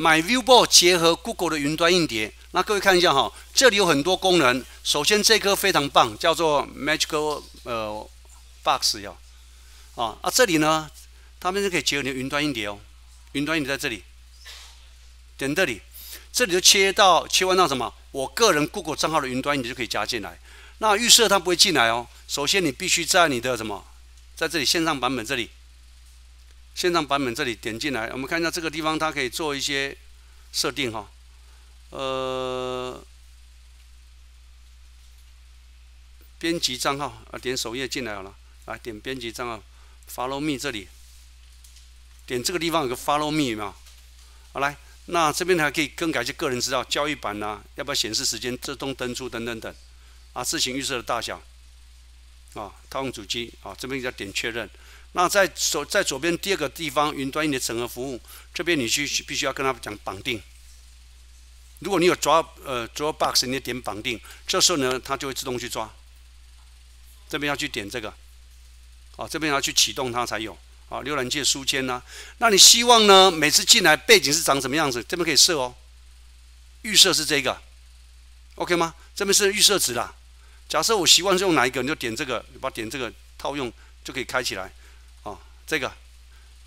买 ViewBox 结合 Google 的云端硬碟，那各位看一下哈，这里有很多功能。首先这个非常棒，叫做 Magic a l 呃 Box 要啊啊这里呢，他们就可以结合云端硬碟哦。云端硬碟在这里，点这里，这里就切到切换到什么？我个人 Google 账号的云端硬碟就可以加进来。那预设它不会进来哦。首先你必须在你的什么，在这里线上版本这里。线上版本这里点进来，我们看一下这个地方，它可以做一些设定哈。呃，编辑账号啊，点首页进来好了，来点编辑账号，Follow me 这里，点这个地方有个 Follow me 嘛？好，来，那这边还可以更改一些个人资料，交易版呐，要不要显示时间、自动登出等等等，啊，自行预设的大小，啊，套用主机啊，这边要点确认。那在左在左边第二个地方，云端你的整合服务，这边你去必须要跟他讲绑定。如果你有抓呃 d r p box，你点绑定，这时候呢，它就会自动去抓。这边要去点这个，啊，这边要去启动它才有啊。浏览器书签呢？那你希望呢每次进来背景是长什么样子？这边可以设哦。预设是这个，OK 吗？这边是预设值啦。假设我习惯是用哪一个，你就点这个，把点这个套用就可以开起来。这个，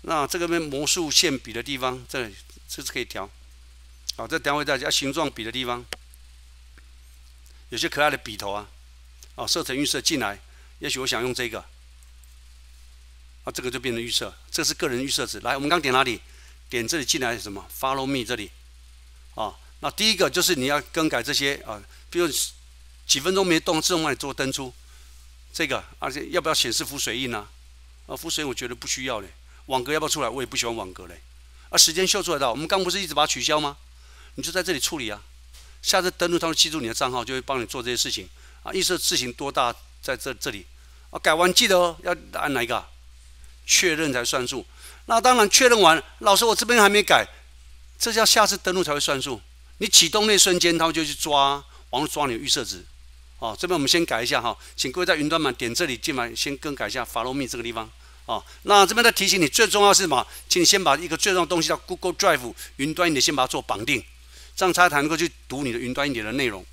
那这个边魔术线笔的地方，这里这是可以调，好，再调回大家形状笔的地方，有些可爱的笔头啊，哦，色成预设进来，也许我想用这个，啊，这个就变成预设，这是个人预设值。来，我们刚点哪里？点这里进来是什么？Follow me 这里，啊，那第一个就是你要更改这些啊，比如几分钟没动，自动帮你做灯出，这个，而且要不要显示浮水印呢？啊，浮水我觉得不需要嘞，网格要不要出来？我也不喜欢网格嘞。啊，时间秀出来的，我们刚不是一直把它取消吗？你就在这里处理啊。下次登录，他会记住你的账号，就会帮你做这些事情。啊，预设字型多大？在这这里。啊，改完记得哦，要按哪一个？确认才算数。那当然，确认完，老师我这边还没改，这叫下次登录才会算数。你启动那瞬间，它就去抓，往抓你的预设值。哦，这边我们先改一下哈，请各位在云端版点这里，进来，先更改一下法罗密这个地方。啊，那这边在提醒你，最重要是什么？请你先把一个最重要的东西叫 Google Drive 云端，你先把它做绑定，这样才能够去读你的云端一点的内容。